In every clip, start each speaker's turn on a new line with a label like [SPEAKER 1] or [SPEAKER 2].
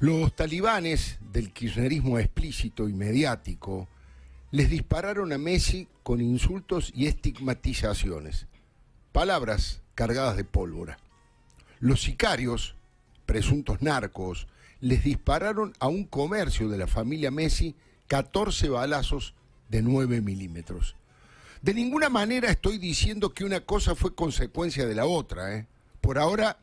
[SPEAKER 1] Los talibanes del kirchnerismo explícito y mediático les dispararon a Messi con insultos y estigmatizaciones, palabras cargadas de pólvora. Los sicarios, presuntos narcos, les dispararon a un comercio de la familia Messi 14 balazos de 9 milímetros. De ninguna manera estoy diciendo que una cosa fue consecuencia de la otra. ¿eh? Por ahora,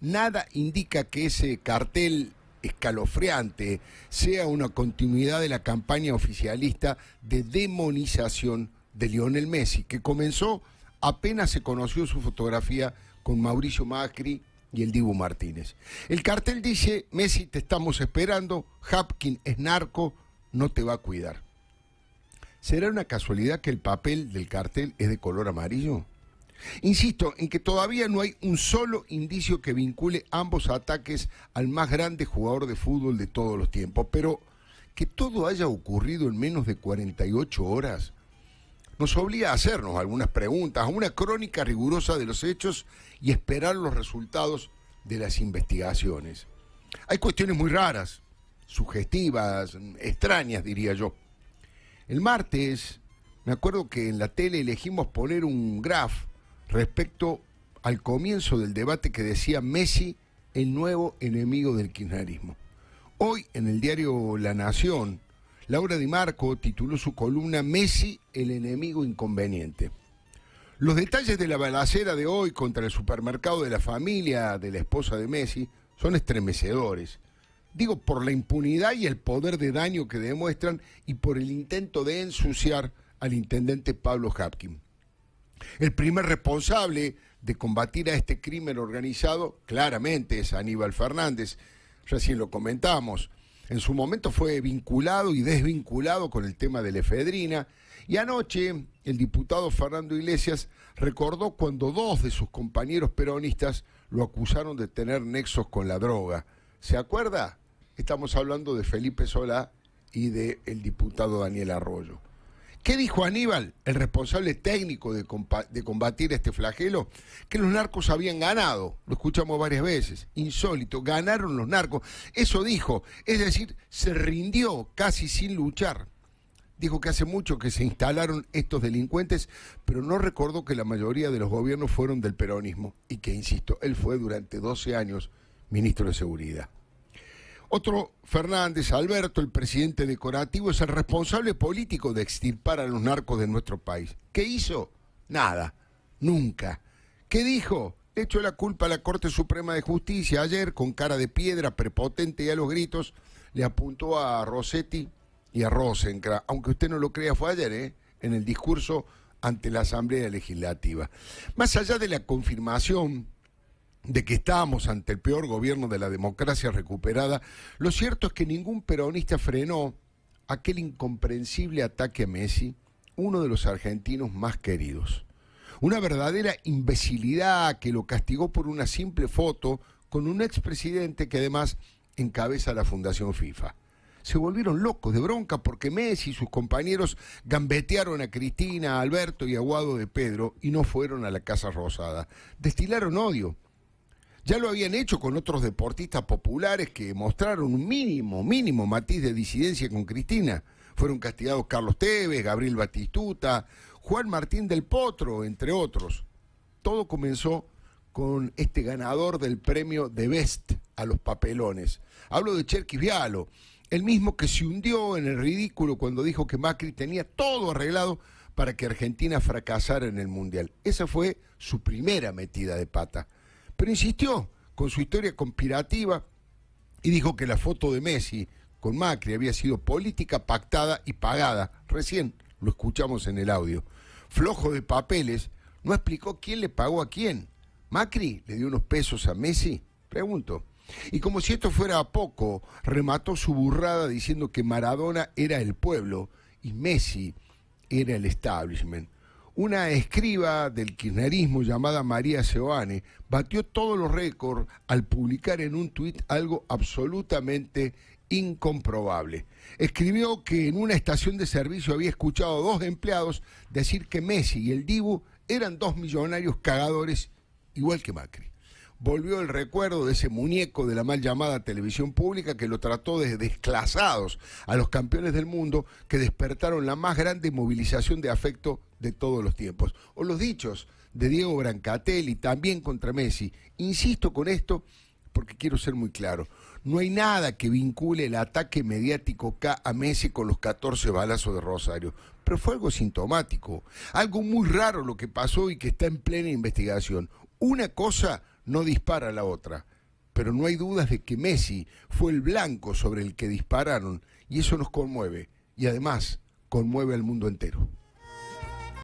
[SPEAKER 1] nada indica que ese cartel escalofriante sea una continuidad de la campaña oficialista de demonización de Lionel Messi, que comenzó apenas se conoció su fotografía con Mauricio Macri y el Dibu Martínez. El cartel dice, Messi te estamos esperando, Hapkin es narco, no te va a cuidar. ¿Será una casualidad que el papel del cartel es de color amarillo? Insisto en que todavía no hay un solo indicio que vincule ambos ataques al más grande jugador de fútbol de todos los tiempos, pero que todo haya ocurrido en menos de 48 horas nos obliga a hacernos algunas preguntas, a una crónica rigurosa de los hechos y esperar los resultados de las investigaciones. Hay cuestiones muy raras, sugestivas, extrañas, diría yo. El martes, me acuerdo que en la tele elegimos poner un graf respecto al comienzo del debate que decía Messi, el nuevo enemigo del kirchnerismo. Hoy en el diario La Nación, Laura Di Marco tituló su columna Messi, el enemigo inconveniente. Los detalles de la balacera de hoy contra el supermercado de la familia de la esposa de Messi son estremecedores. Digo, por la impunidad y el poder de daño que demuestran y por el intento de ensuciar al intendente Pablo Hapkin. El primer responsable de combatir a este crimen organizado claramente es Aníbal Fernández, recién lo comentamos. En su momento fue vinculado y desvinculado con el tema de la efedrina y anoche el diputado Fernando Iglesias recordó cuando dos de sus compañeros peronistas lo acusaron de tener nexos con la droga. ¿Se acuerda? Estamos hablando de Felipe Solá y del el diputado Daniel Arroyo. ¿Qué dijo Aníbal, el responsable técnico de, combatir este flagelo? Que los narcos habían ganado, lo escuchamos varias veces, insólito, ganaron los narcos. Eso dijo, es decir, se rindió casi sin luchar. Dijo que hace mucho que se instalaron estos delincuentes, pero no recordó que la mayoría de los gobiernos fueron del peronismo y que, insisto, él fue durante 12 años ministro de Seguridad. Otro, Fernández Alberto, el presidente decorativo, es el responsable político de extirpar a los narcos de nuestro país. ¿Qué hizo? Nada, nunca. ¿Qué dijo? Hecho la culpa a la Corte Suprema de Justicia ayer, con cara de piedra, prepotente y a los gritos, le apuntó a Rossetti y a Rosencra. Aunque usted no lo crea, fue ayer, ¿eh? en el discurso ante la Asamblea Legislativa. Más allá de la confirmación de que estábamos ante el peor gobierno de la democracia recuperada, lo cierto es que ningún peronista frenó aquel incomprensible ataque a Messi, uno de los argentinos más queridos. Una verdadera imbecilidad que lo castigó por una simple foto con un expresidente que además encabeza la Fundación FIFA. Se volvieron locos de bronca porque Messi y sus compañeros gambetearon a Cristina, a Alberto y a Guado de Pedro y no fueron a la Casa Rosada. Destilaron odio, ya lo habían hecho con otros deportistas populares que mostraron un mínimo, mínimo matiz de disidencia con Cristina. Fueron castigados Carlos Tevez, Gabriel Batistuta, Juan Martín del Potro, entre otros. Todo comenzó con este ganador del premio de Best a los papelones. Hablo de Cherkis Vialo, el mismo que se hundió en el ridículo cuando dijo que Macri tenía todo arreglado para que Argentina fracasara en el Mundial. Esa fue su primera metida de pata. Pero insistió con su historia conspirativa y dijo que la foto de Messi con Macri había sido política pactada y pagada. Recién lo escuchamos en el audio. Flojo de papeles, no explicó quién le pagó a quién. Macri le dio unos pesos a Messi, pregunto. Y como si esto fuera a poco, remató su burrada diciendo que Maradona era el pueblo y Messi era el establishment. Una escriba del kirchnerismo llamada María Seoane batió todos los récords al publicar en un tuit algo absolutamente incomprobable. Escribió que en una estación de servicio había escuchado a dos empleados decir que Messi y el Dibu eran dos millonarios cagadores igual que Macri volvió el recuerdo de ese muñeco de la mal llamada televisión pública que lo trató de desclasados a los campeones del mundo que despertaron la más grande movilización de afecto de todos los tiempos. O los dichos de Diego Brancatelli también contra Messi. Insisto con esto porque quiero ser muy claro. No hay nada que vincule el ataque mediático K a Messi con los 14 balazos de Rosario, pero fue algo sintomático, algo muy raro lo que pasó y que está en plena investigación. Una cosa no dispara la otra. Pero no hay dudas de que Messi fue el blanco sobre el que dispararon y eso nos conmueve y además conmueve al mundo entero.